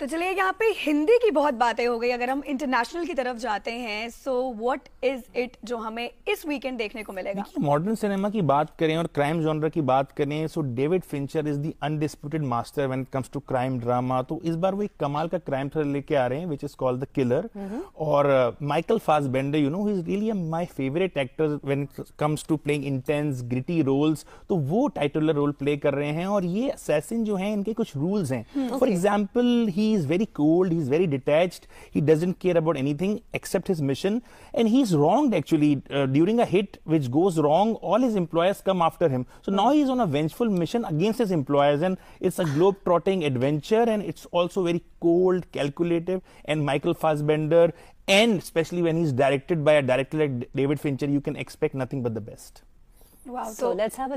तो चलिए यहाँ पे हिंदी की बहुत बातें हो गई अगर हम इंटरनेशनल की तरफ जाते हैं सो व्हाट इज इट जो हमें इस वीकेंड देखने को मिलेगा मॉडर्न सिनेमा की बात करें और क्राइम जॉनर की बात करें so David Fincher is the undisputed master when it comes to crime drama तो इस बार वो एक कमाल का क्राइम थ्रिलर लेके आ रहे हैं which is called the killer और Michael Fassbender you know is really my favourite actor when it comes to playing intense gritty roles तो वो टाइटुलर रोल प्ले कर रहे हैं और ये असैसिन जो है इनके कुछ रूल्स हैं for example he he is very cold, he's very detached, he doesn't care about anything except his mission, and he's wronged actually uh, during a hit which goes wrong. All his employers come after him, so now he's on a vengeful mission against his employers, and it's a globe trotting adventure, and it's also very cold, calculative, and Michael Fassbender. And especially when he's directed by a director like David Fincher, you can expect nothing but the best. Wow. So, so let's have a